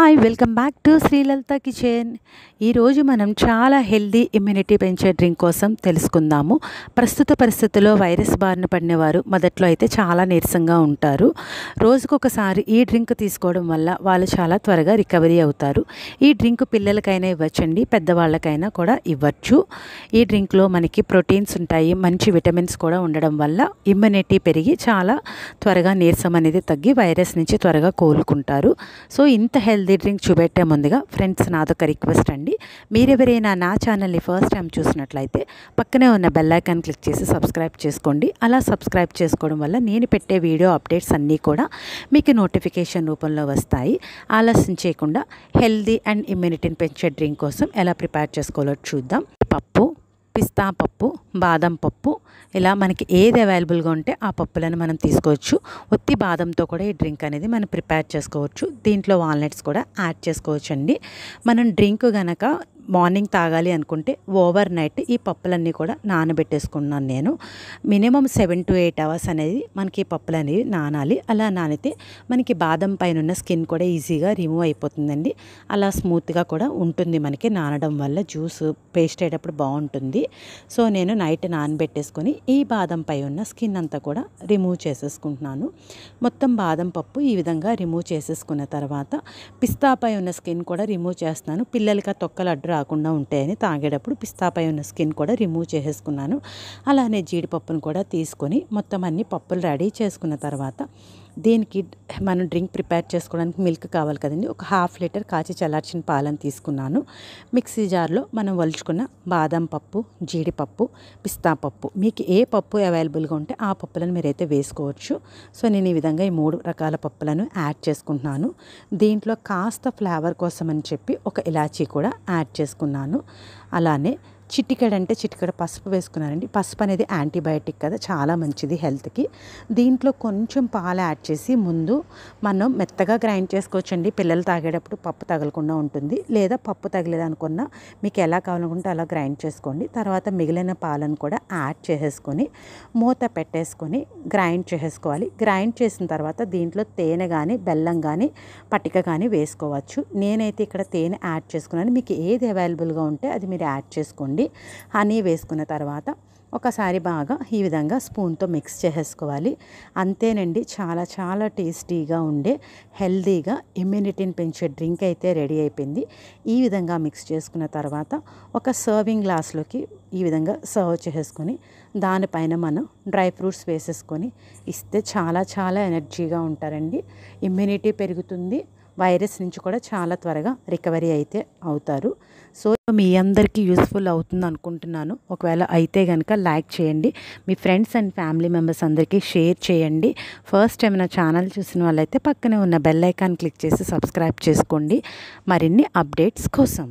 hi welcome back to Srilalitha kitchen ఈరోజు మనం చాలా హెల్దీ ఇమ్యూనిటీ పెంచే డ్రింక్ కోసం తెలుసుకుందాము ప్రస్తుత పరిస్థితుల్లో వైరస్ బారిన పడినవారు మొదట్లో అయితే చాలా నీరసంగా ఉంటారు రోజుకొకసారి ఈ డ్రింక్ తీసుకోవడం వల్ల వాళ్ళు చాలా త్వరగా రికవరీ అవుతారు ఈ డ్రింక్ పిల్లలకైనా ఇవ్వచ్చండి పెద్దవాళ్ళకైనా కూడా ఇవ్వచ్చు ఈ డ్రింక్లో మనకి ప్రోటీన్స్ ఉంటాయి మంచి విటమిన్స్ కూడా ఉండడం వల్ల ఇమ్యూనిటీ పెరిగి చాలా త్వరగా నీరసం అనేది తగ్గి వైరస్ నుంచి త్వరగా కోలుకుంటారు సో ఇంత హెల్త్ హెల్దీ డ్రింక్ చూపెట్టే ముందుగా ఫ్రెండ్స్ నాదొక రిక్వెస్ట్ అండి మీరెవరైనా నా ఛానల్ని ఫస్ట్ టైం చూసినట్లయితే పక్కనే ఉన్న బెల్లైకాన్ క్లిక్ చేసి సబ్స్క్రైబ్ చేసుకోండి అలా సబ్స్క్రైబ్ చేసుకోవడం వల్ల నేను పెట్టే వీడియో అప్డేట్స్ అన్నీ కూడా మీకు నోటిఫికేషన్ రూపంలో వస్తాయి ఆలస్యం చేయకుండా హెల్దీ అండ్ ఇమ్యూనిటీని పెంచే డ్రింక్ కోసం ఎలా ప్రిపేర్ చేసుకోవాలో చూద్దాం పప్పు పిస్తా పప్పు బాదం పప్పు ఇలా మనకి ఏది అవైలబుల్గా ఉంటే ఆ పప్పులను మనం తీసుకోవచ్చు ఒత్తి బాదంతో కూడా ఈ డ్రింక్ అనేది మనం ప్రిపేర్ చేసుకోవచ్చు దీంట్లో వాల్నట్స్ కూడా యాడ్ చేసుకోవచ్చు అండి మనం డ్రింక్ కనుక మార్నింగ్ తాగాలి అనుకుంటే ఓవర్ నైట్ ఈ పప్పులన్నీ కూడా నానబెట్టేసుకున్నాను నేను minimum seven to eight hours అనేది మనకి పప్పులు అనేవి నానాలి అలా నానితే మనకి బాదం పైన ఉన్న స్కిన్ కూడా ఈజీగా రిమూవ్ అయిపోతుందండి అలా స్మూత్గా కూడా ఉంటుంది మనకి నానడం వల్ల జ్యూస్ పేస్ట్ అయ్యేటప్పుడు బాగుంటుంది సో నేను నైట్ నానబెట్టేసుకొని ఈ బాదం పై ఉన్న స్కిన్ అంతా కూడా రిమూవ్ చేసేసుకుంటున్నాను మొత్తం బాదం పప్పు ఈ విధంగా రిమూవ్ చేసేసుకున్న తర్వాత పిస్తాపై ఉన్న స్కిన్ కూడా రిమూవ్ చేస్తున్నాను పిల్లలకి ఆ తొక్కలు అడ్డు రాకుండా ఉంటాయని తాగేటప్పుడు పిస్తాపై ఉన్న స్కిన్ కూడా రిమూవ్ చేసేసుకున్నాను అలానే జీడిపప్పును కూడా తీసుకొని మొత్తం అన్ని పప్పులు రెడీ చేసుకున్న తర్వాత దీనికి మనం డ్రింక్ ప్రిపేర్ చేసుకోవడానికి మిల్క్ కావాలి కదండి ఒక హాఫ్ లీటర్ కాచి చల్లార్చిన పాలను తీసుకున్నాను మిక్సీ జార్లో మనం వలుచుకున్న బాదం పప్పు జీడిపప్పు పిస్తా పప్పు మీకు ఏ పప్పు అవైలబుల్గా ఉంటే ఆ పప్పులను మీరైతే వేసుకోవచ్చు సో నేను ఈ విధంగా ఈ మూడు రకాల పప్పులను యాడ్ చేసుకుంటున్నాను దీంట్లో కాస్త ఫ్లేవర్ కోసం అని చెప్పి ఒక ఇలాచీ కూడా యాడ్ చేసుకున్నాను అలానే చిటికెడు అంటే చిటికెడు పసుపు వేసుకున్నారండి పసుపు అనేది యాంటీబయాటిక్ కదా చాలా మంచిది హెల్త్కి దీంట్లో కొంచెం పాలు యాడ్ చేసి ముందు మనం మెత్తగా గ్రైండ్ చేసుకోవచ్చండి పిల్లలు తాగేటప్పుడు పప్పు తగలకుండా ఉంటుంది లేదా పప్పు తగిలేదనుకున్న మీకు ఎలా కావాలనుకుంటే అలా గ్రైండ్ చేసుకోండి తర్వాత మిగిలిన పాలను కూడా యాడ్ చేసేసుకొని మూత పెట్టేసుకొని గ్రైండ్ చేసేసుకోవాలి గ్రైండ్ చేసిన తర్వాత దీంట్లో తేనె కానీ బెల్లం కానీ పట్టిక కానీ వేసుకోవచ్చు నేనైతే ఇక్కడ తేనె యాడ్ చేసుకున్నాను మీకు ఏది అవైలబుల్గా ఉంటే అది మీరు యాడ్ చేసుకోండి వేసుకోండి హనీ వేసుకున్న తర్వాత ఒకసారి బాగా ఈ విధంగా స్పూన్తో మిక్స్ చేసేసుకోవాలి అంతేనండి చాలా చాలా టేస్టీగా ఉండే హెల్దీగా ఇమ్యూనిటీని పెంచే డ్రింక్ అయితే రెడీ అయిపోయింది ఈ విధంగా మిక్స్ చేసుకున్న తర్వాత ఒక సర్వింగ్ గ్లాస్లోకి ఈ విధంగా సర్వ్ చేసేసుకొని దానిపైన మనం డ్రై ఫ్రూట్స్ వేసేసుకొని ఇస్తే చాలా చాలా ఎనర్జీగా ఉంటారండి ఇమ్యూనిటీ పెరుగుతుంది వైరస్ నుంచి కూడా చాలా త్వరగా రికవరీ అయితే అవుతారు సో మీ అందరికీ యూస్ఫుల్ అవుతుంది అనుకుంటున్నాను ఒకవేళ అయితే కనుక లైక్ చేయండి మీ ఫ్రెండ్స్ అండ్ ఫ్యామిలీ మెంబర్స్ అందరికీ షేర్ చేయండి ఫస్ట్ టైం నా ఛానల్ చూసిన వాళ్ళైతే పక్కనే ఉన్న బెల్ ఐకాన్ క్లిక్ చేసి సబ్స్క్రైబ్ చేసుకోండి మరిన్ని అప్డేట్స్ కోసం